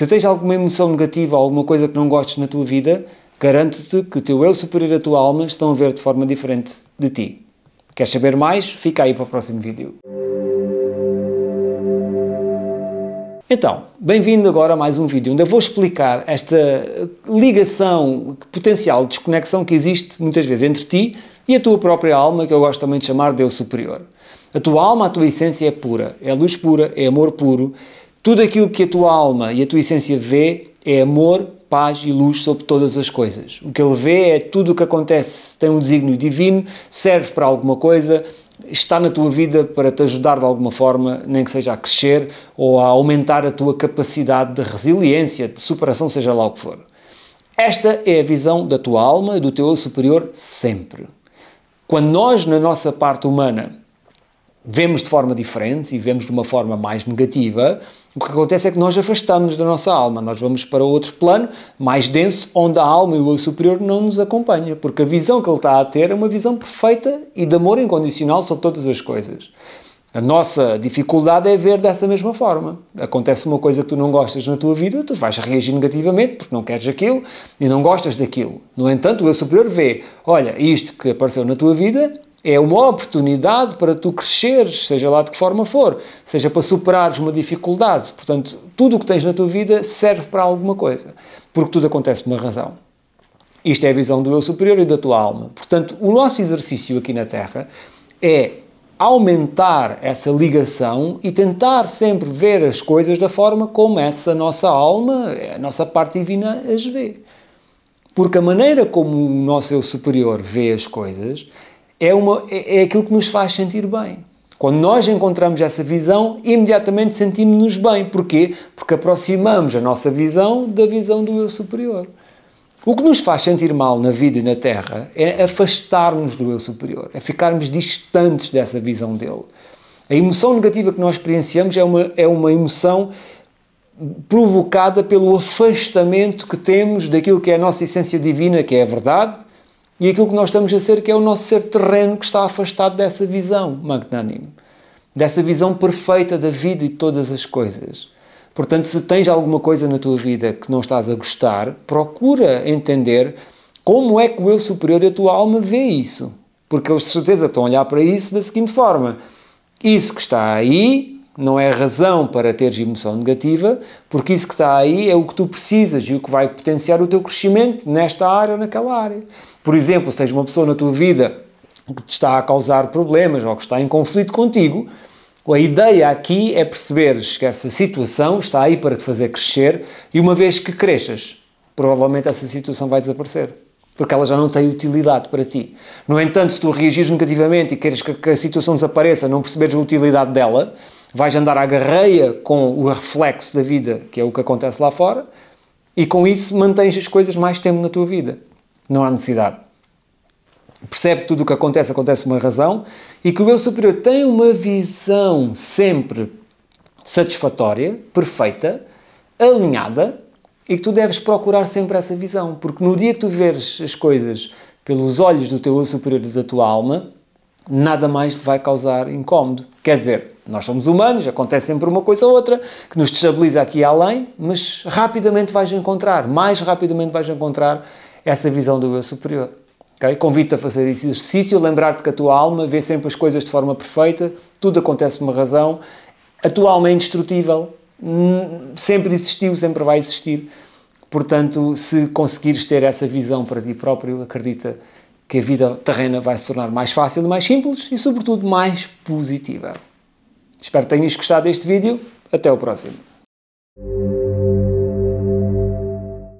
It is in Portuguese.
Se tens alguma emoção negativa ou alguma coisa que não gostes na tua vida, garanto-te que o teu eu superior e a tua alma estão a ver de forma diferente de ti. Queres saber mais? Fica aí para o próximo vídeo. Então, bem-vindo agora a mais um vídeo onde eu vou explicar esta ligação, potencial desconexão que existe muitas vezes entre ti e a tua própria alma, que eu gosto também de chamar de eu superior. A tua alma, a tua essência é pura, é luz pura, é amor puro tudo aquilo que a tua alma e a tua essência vê é amor, paz e luz sobre todas as coisas. O que ele vê é tudo o que acontece tem um desígnio divino, serve para alguma coisa, está na tua vida para te ajudar de alguma forma, nem que seja a crescer ou a aumentar a tua capacidade de resiliência, de superação, seja lá o que for. Esta é a visão da tua alma e do teu eu superior sempre. Quando nós, na nossa parte humana, vemos de forma diferente e vemos de uma forma mais negativa, o que acontece é que nós afastamos da nossa alma, nós vamos para outro plano mais denso, onde a alma e o eu superior não nos acompanham, porque a visão que ele está a ter é uma visão perfeita e de amor incondicional sobre todas as coisas. A nossa dificuldade é ver dessa mesma forma. Acontece uma coisa que tu não gostas na tua vida, tu vais reagir negativamente porque não queres aquilo e não gostas daquilo. No entanto, o eu superior vê: olha, isto que apareceu na tua vida é uma oportunidade para tu cresceres, seja lá de que forma for, seja para superares uma dificuldade. Portanto, tudo o que tens na tua vida serve para alguma coisa, porque tudo acontece por uma razão. Isto é a visão do eu superior e da tua alma. Portanto, o nosso exercício aqui na Terra é aumentar essa ligação e tentar sempre ver as coisas da forma como essa nossa alma, a nossa parte divina, as vê. Porque a maneira como o nosso eu superior vê as coisas é, uma, é, é, aquilo que nos faz sentir bem. Quando nós encontramos essa visão, imediatamente sentimos-nos bem. Porquê? Porque aproximamos a nossa visão da visão do eu superior. O que nos faz sentir mal na vida e na Terra é afastarmos do eu superior, é ficarmos distantes dessa visão dele. A emoção negativa que nós experienciamos é uma, é uma emoção provocada pelo afastamento que temos daquilo que é a nossa essência divina, que é a verdade, e aquilo que nós estamos a ser, que é o nosso ser terreno que está afastado dessa visão magnânime, dessa visão perfeita da vida e de todas as coisas. Portanto, se tens alguma coisa na tua vida que não estás a gostar, procura entender como é que o eu superior e a tua alma vê isso. Porque eles de certeza estão a olhar para isso da seguinte forma: isso que está aí não é razão para teres emoção negativa, porque isso que está aí é o que tu precisas e o que vai potenciar o teu crescimento nesta área ou naquela área. Por exemplo, se tens uma pessoa na tua vida que te está a causar problemas ou que está em conflito contigo, a ideia aqui é perceberes que essa situação está aí para te fazer crescer e uma vez que cresças, provavelmente essa situação vai desaparecer porque ela já não tem utilidade para ti. No entanto, se tu reagires negativamente e queres que a situação desapareça, não perceberes a utilidade dela, vais andar à garreia com o reflexo da vida, que é o que acontece lá fora, e com isso mantens as coisas mais tempo na tua vida. Não há necessidade. Percebe tudo o que acontece, acontece uma razão, e que o eu superior tem uma visão sempre satisfatória, perfeita, alinhada, e que tu deves procurar sempre essa visão, porque no dia que tu veres as coisas pelos olhos do teu eu superior e da tua alma, nada mais te vai causar incómodo. Quer dizer, nós somos humanos, acontece sempre uma coisa ou outra que nos destabiliza aqui e além, mas rapidamente vais encontrar, mais rapidamente vais encontrar essa visão do eu superior. Okay? Convido-te a fazer esse exercício, lembrar-te que a tua alma vê sempre as coisas de forma perfeita, tudo acontece por uma razão, a tua alma é indestrutível, hum, sempre existiu, sempre vai existir. Portanto, se conseguires ter essa visão para ti próprio, acredita que a vida terrena vai se tornar mais fácil, mais simples e, sobretudo, mais positiva. Espero que tenhas gostado deste vídeo. Até o próximo.